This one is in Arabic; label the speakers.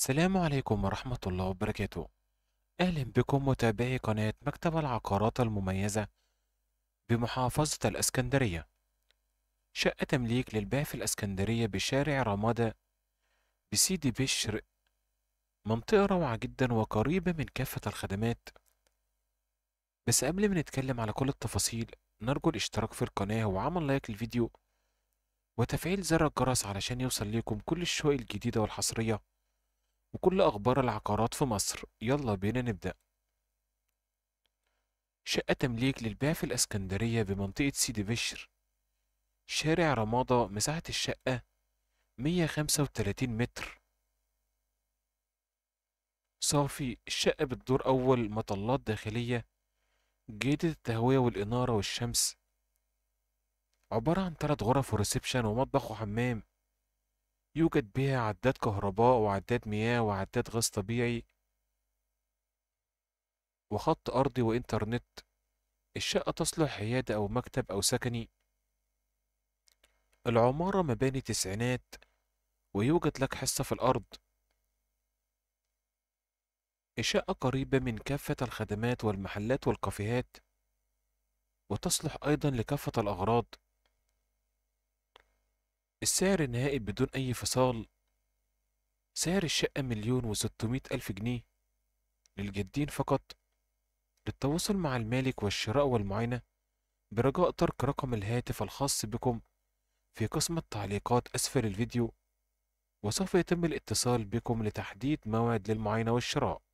Speaker 1: السلام عليكم ورحمة الله وبركاته أهلا بكم متابعي قناة مكتب العقارات المميزة بمحافظة الأسكندرية شقة تمليك للبيع في الأسكندرية بشارع رمادة بسيدي بشر منطقة روعة جدا وقريبة من كافة الخدمات بس قبل ما نتكلم على كل التفاصيل نرجو الاشتراك في القناة وعمل لايك للفيديو وتفعيل زر الجرس علشان يوصل لكم كل الشقق الجديدة والحصرية وكل أخبار العقارات في مصر يلا بينا نبدأ شقة تمليك للبيع في الإسكندرية بمنطقة سيدي بشر شارع رمادة مساحة الشقة 135 متر صافي الشقة بالدور أول مطلات داخلية جيدة التهوية والإنارة والشمس عبارة عن ثلاث غرف وريسبشن ومطبخ وحمام يوجد بها عداد كهرباء وعداد مياه وعداد غاز طبيعي وخط أرضي وإنترنت الشقة تصلح عيادة أو مكتب أو سكني العمارة مباني تسعينات ويوجد لك حصة في الأرض الشقة قريبة من كافة الخدمات والمحلات والكافيهات وتصلح أيضا لكافة الأغراض السعر النهائي بدون أي فصال سعر الشقة مليون وستمائة ألف جنيه للجادين فقط للتواصل مع المالك والشراء والمعاينة برجاء ترك رقم الهاتف الخاص بكم في قسم التعليقات أسفل الفيديو وسوف يتم الاتصال بكم لتحديد موعد للمعاينة والشراء